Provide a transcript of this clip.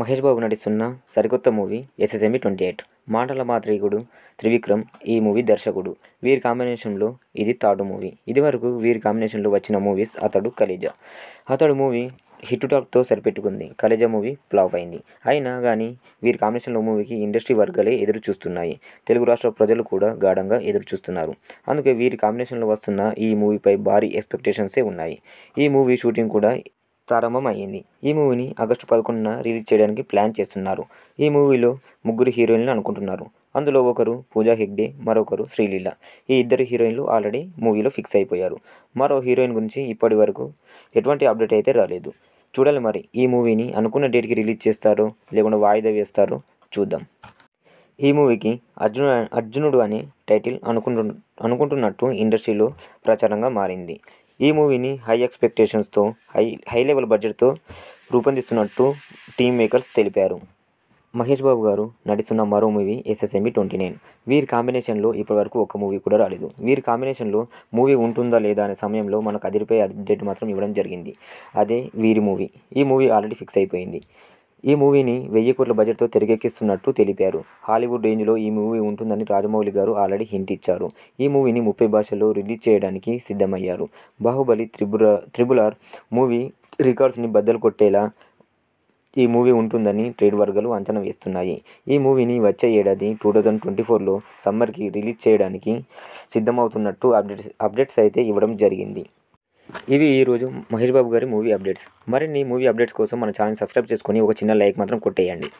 మహేష్ బాబు నటిస్తున్న సరికొత్త movie SSMB twenty eight మాటల మాత్రికుడు త్రివిక్రమ్ ఈ మూవీ దర్శకుడు వీరి కాంబినేషన్లో ఇది థర్డ్ మూవీ ఇదివరకు వీరి కాంబినేషన్లో వచ్చిన movies Athadu Khaleja Athadu movie hit టాక్తో సరిపెట్టుకుంది కలేజా మూవీ ఫ్లాప్ అయింది అయినా కానీ వీరి కాంబినేషన్లో మూవీకి ఇండస్ట్రీ వర్గాలే ఎదురు చూస్తున్నాయి తెలుగు రాష్ట్ర ప్రజలు కూడా గాఢంగా ఎదురు చూస్తున్నారు అందుకే వీరి కాంబినేషన్లో వస్తున్న ఈ మూవీపై భారీ ఎక్స్పెక్టేషన్సే ఉన్నాయి ఈ మూవీ షూటింగ్ కూడా ప్రారంభం అయ్యింది ఈ మూవీని ఆగస్టు పదకొండున రిలీజ్ చేయడానికి ప్లాన్ చేస్తున్నారు ఈ మూవీలో ముగ్గురు హీరోయిన్లు అనుకుంటున్నారు అందులో ఒకరు పూజా హెగ్డే మరొకరు శ్రీలీల ఈ ఇద్దరు హీరోయిన్లు ఆల్రెడీ మూవీలో ఫిక్స్ అయిపోయారు మరో హీరోయిన్ గురించి ఇప్పటి వరకు ఎటువంటి అప్డేట్ అయితే రాలేదు చూడాలి మరి ఈ మూవీని అనుకున్న డేట్కి రిలీజ్ చేస్తారో లేకుండా వాయిదా వేస్తారో చూద్దాం ఈ మూవీకి అర్జును అర్జునుడు అనే టైటిల్ అనుకుంటు అనుకుంటున్నట్టు ఇండస్ట్రీలో ప్రచారంగా మారింది ఈ మూవీని హై ఎక్స్పెక్టేషన్స్తో హై హై లెవెల్ బడ్జెట్తో రూపొందిస్తున్నట్టు టీమ్ మేకర్స్ తెలిపారు మహేష్ బాబు గారు నటిస్తున్న మరో మూవీ ఎస్ఎస్ఎంబి ట్వంటీ నైన్ వీరి కాంబినేషన్లో ఇప్పటివరకు ఒక మూవీ కూడా రాలేదు వీరి కాంబినేషన్లో మూవీ ఉంటుందా లేదా అనే సమయంలో మనకు అదిరిపోయే అప్డేట్ మాత్రం ఇవ్వడం జరిగింది అదే వీరి మూవీ ఈ మూవీ ఆల్రెడీ ఫిక్స్ అయిపోయింది ఈ మూవీని వెయ్యి కోట్ల బడ్జెట్తో తెరకెక్కిస్తున్నట్టు తెలిపారు హాలీవుడ్ రేంజ్లో ఈ మూవీ ఉంటుందని రాజమౌళి గారు ఆల్రెడీ హింట్ ఇచ్చారు ఈ మూవీని ముప్పై భాషల్లో రిలీజ్ చేయడానికి సిద్ధమయ్యారు బాహుబలి త్రిబుర త్రిబులార్ మూవీ రికార్డ్స్ని బద్దలు కొట్టేలా ఈ మూవీ ఉంటుందని ట్రేడ్ వర్గాలు అంచనా వేస్తున్నాయి ఈ మూవీని వచ్చే ఏడాది టూ థౌజండ్ ట్వంటీ ఫోర్లో సమ్మర్కి రిలీజ్ చేయడానికి సిద్ధమవుతున్నట్టు అప్డేట్స్ అప్డేట్స్ అయితే ఇవ్వడం జరిగింది ఇవి ఈరోజు మహేష్ బాబు గారి మూవీ అప్డేట్స్ మరిన్ని మూవీ అప్డేట్స్ కోసం మన ఛానల్ సబ్స్క్రైబ్ చేసుకొని ఒక చిన్న లైక్ మాత్రం కొట్టేయండి